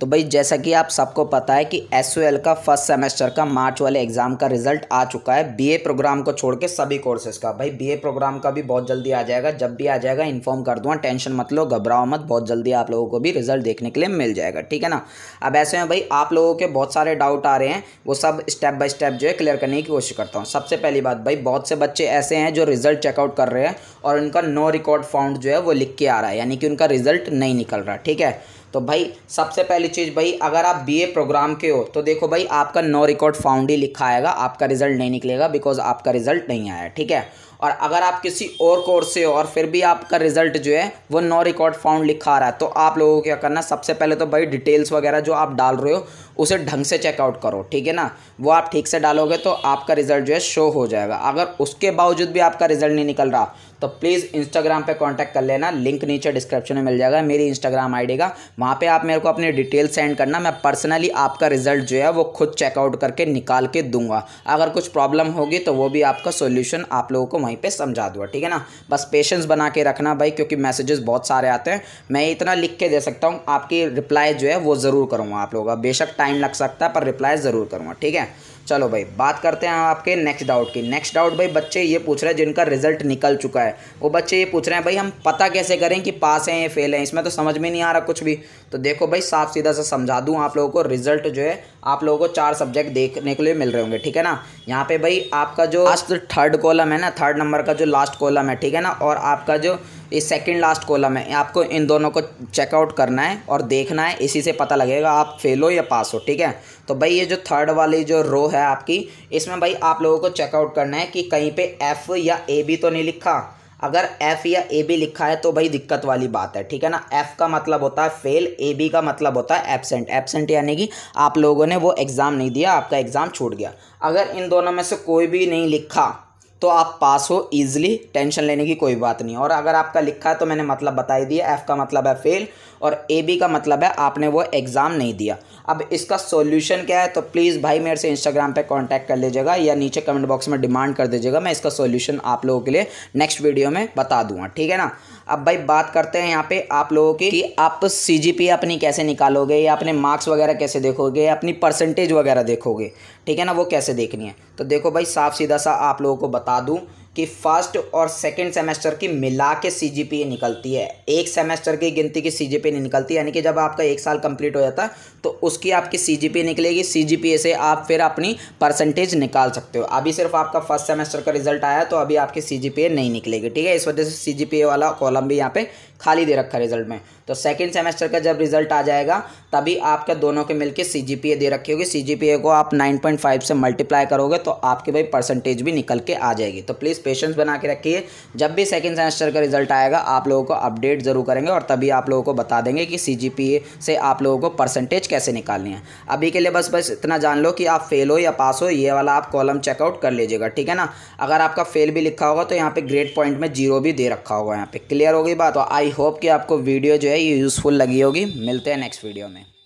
तो भाई जैसा कि आप सबको पता है कि एस का फर्स्ट सेमेस्टर का मार्च वाले एग्ज़ाम का रिजल्ट आ चुका है बीए प्रोग्राम को छोड़ के सभी कोर्सेज़ का भाई बीए प्रोग्राम का भी बहुत जल्दी आ जाएगा जब भी आ जाएगा इन्फॉर्म कर दूँ टेंशन मत लो घबराओ मत बहुत जल्दी आप लोगों को भी रिजल्ट देखने के लिए मिल जाएगा ठीक है ना अब ऐसे में भाई आप लोगों के बहुत सारे डाउट आ रहे हैं वो सब स्टेप बाय स्टेप जो है क्लियर करने की कोशिश करता हूँ सबसे पहली बात भाई बहुत से बच्चे ऐसे हैं जो रिजल्ट चेकआउट कर रहे हैं और उनका नो रिकॉर्ड फाउंड जो है वो लिख के आ रहा है यानी कि उनका रिजल्ट नहीं निकल रहा ठीक है तो भाई सबसे पहली चीज़ भाई अगर आप बीए प्रोग्राम के हो तो देखो भाई आपका नो रिकॉर्ड फाउंड ही लिखा आएगा आपका रिजल्ट नहीं निकलेगा बिकॉज आपका रिजल्ट नहीं आया ठीक है और अगर आप किसी और कोर्स से हो और फिर भी आपका रिजल्ट जो है वो नो रिकॉर्ड फाउंड लिखा आ रहा है तो आप लोगों को क्या करना सबसे पहले तो भाई डिटेल्स वगैरह जो आप डाल रहे हो उसे ढंग से चेकआउट करो ठीक है ना वो आप ठीक से डालोगे तो आपका रिजल्ट जो है शो हो जाएगा अगर उसके बावजूद भी आपका रिजल्ट नहीं निकल रहा तो प्लीज़ इंस्टाग्राम पे कांटेक्ट कर लेना लिंक नीचे डिस्क्रिप्शन में मिल जाएगा मेरी इंस्टाग्राम आईडी का वहाँ पे आप मेरे को अपनी डिटेल सेंड करना मैं पर्सनली आपका रिजल्ट जो है वो खुद चेकआउट करके निकाल के दूंगा अगर कुछ प्रॉब्लम होगी तो वो भी आपका सोल्यूशन आप लोगों को वहीं पर समझा दूँगा ठीक है ना बस पेशेंस बना के रखना भाई क्योंकि मैसेजेस बहुत सारे आते हैं मैं इतना लिख के दे सकता हूँ आपकी रिप्लाई जो है वो ज़रूर करूँगा आप लोगों का बेशक टाइम टाइम लग सकता है पर रिप्लाई ज़रूर करूँगा ठीक है चलो भाई बात करते हैं आपके नेक्स्ट डाउट की नेक्स्ट डाउट भाई बच्चे ये पूछ रहे हैं जिनका रिजल्ट निकल चुका है वो बच्चे ये पूछ रहे हैं भाई हम पता कैसे करें कि पास हैं या फेल हैं इसमें तो समझ में नहीं आ रहा कुछ भी तो देखो भाई साफ सीधा से समझा दूँ आप लोगों को रिजल्ट जो है आप लोगों को चार सब्जेक्ट देखने के लिए मिल रहे होंगे ठीक है ना यहाँ पे भाई आपका जो लास्ट थर्ड कॉलम है ना थर्ड नंबर का जो लास्ट कॉलम है ठीक है ना और आपका जो ये सेकंड लास्ट कॉलम है आपको इन दोनों को चेकआउट करना है और देखना है इसी से पता लगेगा आप फेल हो या पास हो ठीक है तो भाई ये जो थर्ड वाली जो रो है आपकी इसमें भाई आप लोगों को चेकआउट करना है कि कहीं पर एफ़ या ए बी तो नहीं लिखा अगर एफ या ए बी लिखा है तो भाई दिक्कत वाली बात है ठीक है ना एफ का मतलब होता है फेल ए बी का मतलब होता है एबसेंट एबसेंट यानी कि आप लोगों ने वो एग्ज़ाम नहीं दिया आपका एग्ज़ाम छूट गया अगर इन दोनों में से कोई भी नहीं लिखा तो आप पास हो ईजिली टेंशन लेने की कोई बात नहीं और अगर आपका लिखा है तो मैंने मतलब बता ही दिया एफ़ का मतलब है फेल और ए बी का मतलब है आपने वो एग्ज़ाम नहीं दिया अब इसका सॉल्यूशन क्या है तो प्लीज़ भाई मेरे से इंस्टाग्राम पे कांटेक्ट कर लीजिएगा या नीचे कमेंट बॉक्स में डिमांड कर दीजिएगा मैं इसका सॉल्यूशन आप लोगों के लिए नेक्स्ट वीडियो में बता दूंगा ठीक है ना अब भाई बात करते हैं यहाँ पे आप लोगों की कि आप सी अपनी कैसे निकालोगे या अपने मार्क्स वगैरह कैसे देखोगे अपनी परसेंटेज वगैरह देखोगे ठीक है ना वो कैसे देखनी है तो देखो भाई साफ सीधा सा आप लोगों को बता contratado कि फ़र्स्ट और सेकेंड सेमेस्टर की मिला के सी जी पी ए निकलती है एक सेमेस्टर की गिनती की सी जी पी निकलती यानी कि जब आपका एक साल कंप्लीट हो जाता है तो उसकी आपकी सी जी पी ए निकलेगी सी जी पी ए से आप फिर अपनी परसेंटेज निकाल सकते हो अभी सिर्फ आपका फर्स्ट सेमेस्टर का रिजल्ट आया तो अभी आपकी सी जी पी ए नहीं निकलेगी ठीक है इस वजह से सी जी पी ए वाला कॉलम भी यहाँ पे खाली दे रखा है रिजल्ट में तो सेकेंड सेमेस्टर का जब रिजल्ट आ जाएगा तभी आपके दोनों के मिलकर सी जी पी ए e दे रखी होगी सी जी पी ए को आप नाइन पॉइंट फाइव से मल्टीप्लाई करोगे तो आपके भाई परसेंटेज भी निकल के आ जाएगी तो प्लीज़ प्लीज़ पेशेंस बना के रखिए जब भी सेकेंड सेमेस्टर का रिजल्ट आएगा आप लोगों को अपडेट ज़रूर करेंगे और तभी आप लोगों को बता देंगे कि सी से आप लोगों को परसेंटेज कैसे निकालनी है अभी के लिए बस बस इतना जान लो कि आप फेल हो या पास हो ये वाला आप कॉलम चेकआउट कर लीजिएगा ठीक है ना अगर आपका फेल भी लिखा होगा तो यहाँ पर ग्रेड पॉइंट में जीरो भी दे रखा होगा यहाँ पर क्लियर होगी बात और आई होप कि आपको वीडियो जो है ये यूज़फुल लगी होगी मिलते हैं नेक्स्ट वीडियो में